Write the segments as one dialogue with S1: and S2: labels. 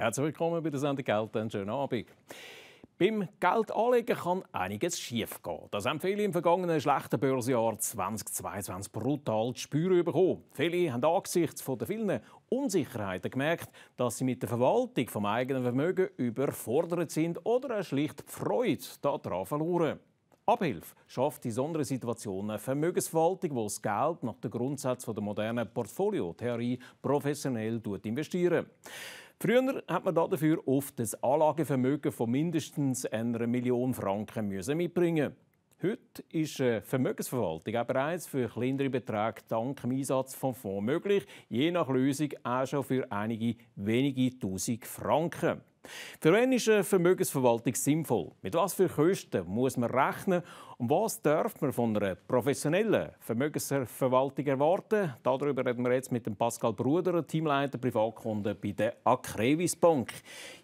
S1: Herzlich willkommen bei der Sendung Geld, einen schönen Abend. Beim Geldanlegen kann einiges schiefgehen. Das haben viele im vergangenen schlechten Börsenjahr 2022 brutal zu spüren bekommen. Viele haben angesichts der vielen Unsicherheiten gemerkt, dass sie mit der Verwaltung vom eigenen Vermögen überfordert sind oder schlicht die Freude daran verloren. Abhilfe schafft in so Situationen eine Vermögensverwaltung, die das Geld nach den Grundsätzen der modernen Portfoliotheorie professionell investiert. Früher hat man dafür oft das Anlagevermögen von mindestens einer Million Franken mitbringen Heute ist eine Vermögensverwaltung auch bereits für kleinere Beträge dank dem Einsatz von Fonds möglich, je nach Lösung auch schon für einige wenige Tausend Franken. Für wen ist eine Vermögensverwaltung sinnvoll? Mit was für Kosten muss man rechnen und was darf man von einer professionellen Vermögensverwaltung erwarten? Darüber reden wir jetzt mit dem Pascal Bruder, Teamleiter Privatkunden bei der Akrevis Bank.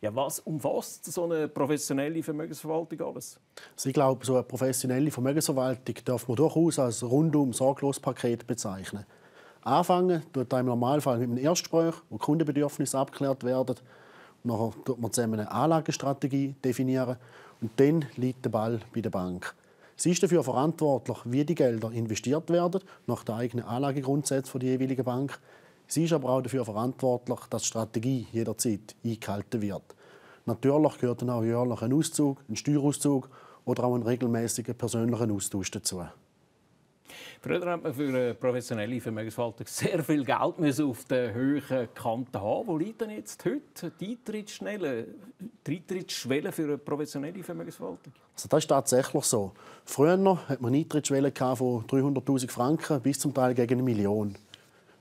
S1: Ja, was umfasst so eine professionelle Vermögensverwaltung alles?
S2: Also ich glaube, so eine professionelle Vermögensverwaltung darf man durchaus als rundum sorglos Paket bezeichnen. Anfangen tut im Normalfall mit einem Erstgespräch, wo Kundenbedürfnisse abgeklärt werden Nachher tut man zusammen eine Anlagestrategie definieren und dann liegt der Ball bei der Bank. Sie ist dafür verantwortlich, wie die Gelder investiert werden, nach den eigenen Anlagegrundsätzen der jeweiligen Bank. Sie ist aber auch dafür verantwortlich, dass die Strategie jederzeit eingehalten wird. Natürlich gehört dann auch jährlich ein Auszug, ein Steuerauszug oder auch ein regelmäßiger persönlicher Austausch dazu.
S1: Früher hat man für eine professionelle Vermögensverwaltung sehr viel Geld auf den hohen Kanten haben. Wo liegt denn jetzt heute die Eintrittsschwelle, die Eintrittsschwelle für eine professionelle Vermögensverwaltung?
S2: Also das ist tatsächlich so. Früher hat man eine Eintrittsschwelle von 300'000 Franken bis zum Teil gegen eine Million.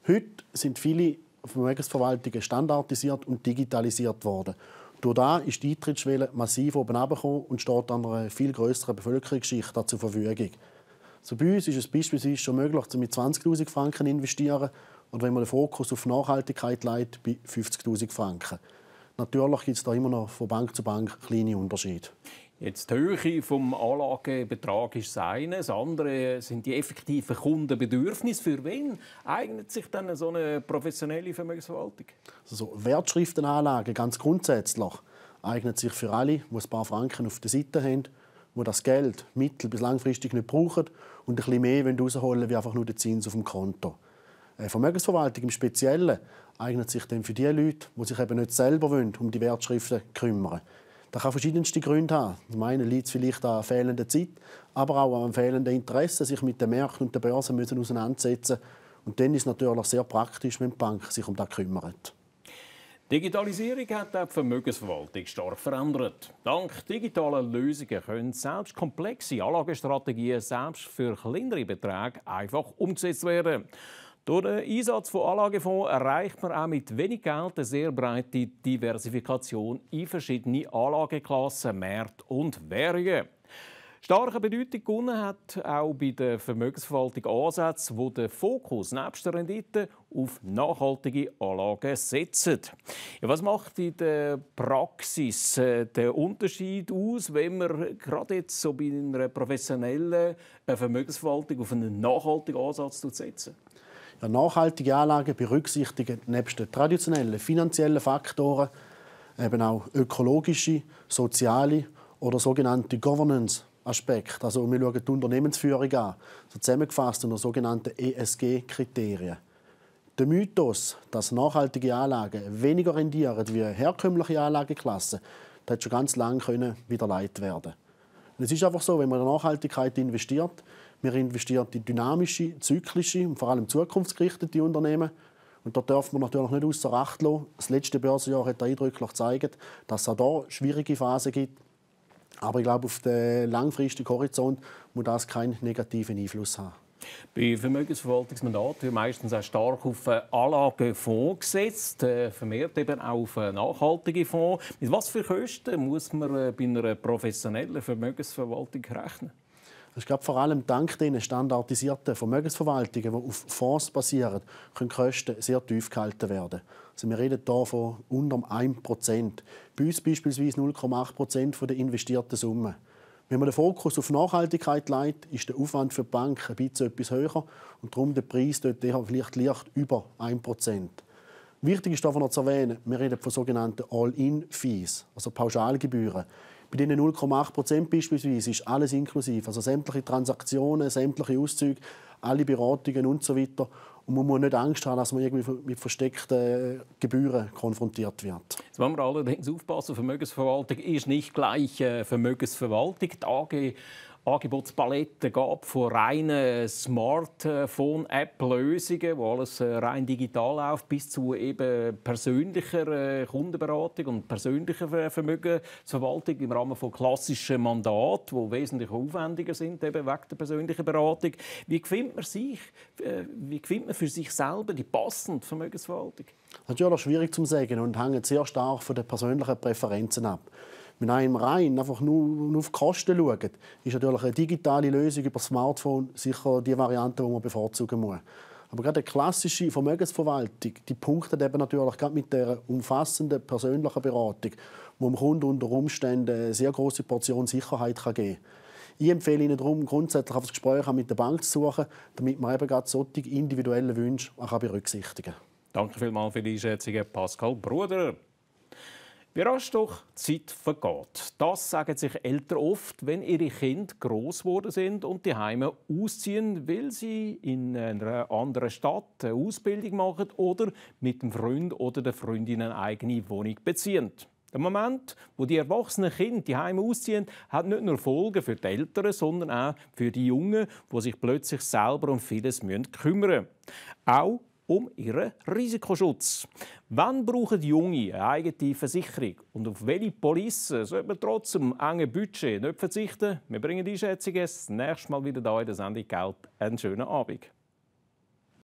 S2: Heute sind viele Vermögensverwaltungen standardisiert und digitalisiert worden. Durch das ist die Eintrittsschwelle massiv oben und steht einer viel größeren Bevölkerungsschicht zur Verfügung. So bei uns ist es beispielsweise schon möglich, mit 20.000 Franken zu investieren und wenn man den Fokus auf Nachhaltigkeit legt, bei 50.000 Franken. Natürlich gibt es da immer noch von Bank zu Bank kleine Unterschiede.
S1: Jetzt die Höhe des Anlagebetrag ist das eine, das andere sind die effektiven Kundenbedürfnisse. Für wen eignet sich dann so eine professionelle Vermögensverwaltung?
S2: Also Wertschriftenanlagen ganz grundsätzlich eignet sich für alle, die ein paar Franken auf der Seite haben wo das Geld mittel- bis langfristig nicht brauchen und ein bisschen mehr rausholen wie einfach nur den Zins auf dem Konto. Eine äh, Vermögensverwaltung im Speziellen eignet sich dann für die Leute, die sich eben nicht selber wollen, um die Wertschriften kümmern. Das kann verschiedenste Gründe haben. Zum einen liegt es vielleicht an fehlender Zeit, aber auch an fehlendem Interesse, sich mit den Märkten und den Börsen auseinandersetzen müssen Und dann ist es natürlich sehr praktisch, wenn die Bank sich um das kümmert.
S1: Digitalisierung hat auch die Vermögensverwaltung stark verändert. Dank digitaler Lösungen können selbst komplexe Anlagestrategien selbst für kleinere Beträge einfach umgesetzt werden. Durch den Einsatz von Anlagefonds erreicht man auch mit wenig Geld eine sehr breite Diversifikation in verschiedene Anlageklassen, Märkte und Währungen. Starke Bedeutung gewonnen hat auch bei der Vermögensverwaltung Ansätze, wo der Fokus nebst der Rendite auf nachhaltige Anlagen setzen. Ja, was macht in der Praxis äh, den Unterschied aus, wenn man gerade jetzt so bei einer
S2: professionellen äh, Vermögensverwaltung auf einen nachhaltigen Ansatz setzt? Ja, nachhaltige Anlagen berücksichtigen nebst den traditionellen finanziellen Faktoren eben auch ökologische, soziale oder sogenannte Governance Aspekt. Also wir schauen die Unternehmensführung an, so zusammengefasst unter sogenannten ESG-Kriterien. Der Mythos, dass nachhaltige Anlagen weniger rendieren wie herkömmliche Anlageklassen, der hat schon ganz lange können widerlegt werden. Und es ist einfach so, wenn man in Nachhaltigkeit investiert, wir investieren in dynamische, zyklische und vor allem zukunftsgerichtete Unternehmen. Und da darf man natürlich nicht außer Acht lassen. Das letzte Börsenjahr hat eindrücklich gezeigt, dass es auch da schwierige Phasen gibt. Aber ich glaube, auf den langfristigen Horizont muss das keinen negativen Einfluss haben.
S1: Bei Vermögensverwaltungsmandaten wird meistens auch stark auf äh, Anlagefonds gesetzt, äh, vermehrt eben auch auf äh, nachhaltige
S2: Fonds. Mit was für Kosten muss man bei einer professionellen Vermögensverwaltung rechnen? Das ist vor allem dank den standardisierten Vermögensverwaltungen, die auf Fonds basieren, können Kosten sehr tief gehalten werden. Also wir reden hier von unter 1%. Bei uns beispielsweise 0,8% der investierten Summe. Wenn man den Fokus auf Nachhaltigkeit legt, ist der Aufwand für die Bank ein bisschen etwas höher und darum der Preis dort vielleicht leicht über 1%. Wichtig ist davon noch zu erwähnen, wir reden von sogenannten All-in-Fees, also Pauschalgebühren. Bei diesen 0,8% beispielsweise ist alles inklusiv. Also sämtliche Transaktionen, sämtliche Auszüge, alle Beratungen und so weiter. Und man muss nicht Angst haben, dass man irgendwie mit versteckten äh, Gebühren konfrontiert wird.
S1: Jetzt wollen wir allerdings aufpassen, Vermögensverwaltung ist nicht gleich äh, Vermögensverwaltung. Die AG Angebotspalette gab von reinen äh, Smartphone-App-Lösungen, wo alles äh, rein digital läuft, bis zu eben persönlicher äh, Kundenberatung und persönlicher Vermögensverwaltung im Rahmen von klassischen Mandaten, wo wesentlich aufwendiger sind eben wegen der persönlichen Beratung. Wie findet man sich, wie findet man für sich selber die passende Vermögensverwaltung?
S2: Das ist ja noch schwierig zu sagen und hängt sehr stark von den persönlichen Präferenzen ab. Wenn einem rein einfach nur, nur auf die Kosten schaut, ist natürlich eine digitale Lösung über das Smartphone sicher die Variante, die man bevorzugen muss. Aber gerade eine klassische Vermögensverwaltung, die punktet eben natürlich gerade mit der umfassenden persönlichen Beratung, wo dem Kunden unter Umständen eine sehr große Portion Sicherheit kann geben kann. Ich empfehle Ihnen darum, grundsätzlich auf das Gespräch mit der Bank zu suchen, damit man eben gerade solche individuellen Wünsche auch berücksichtigen kann.
S1: Danke vielmals für die Einschätzung, Pascal Bruder. Wie rasch doch die Zeit vergeht. Das sagen sich Eltern oft, wenn ihre Kinder gross geworden sind und die Heime ausziehen, weil sie in einer anderen Stadt eine Ausbildung machen oder mit dem Freund oder der Freundin eine eigene Wohnung beziehen. Der Moment, wo die erwachsenen Kinder die Heime ausziehen, hat nicht nur Folgen für die Eltern, sondern auch für die Jungen, die sich plötzlich selber um vieles kümmern müssen. Auch um ihren Risikoschutz. Wann brauchen die Junge eine eigene Versicherung? Und auf welche Police sollte man trotz dem engen Budget nicht verzichten? Wir bringen die Einschätzungen das nächste Mal wieder hier in der Sendung Geld. Einen schönen Abend.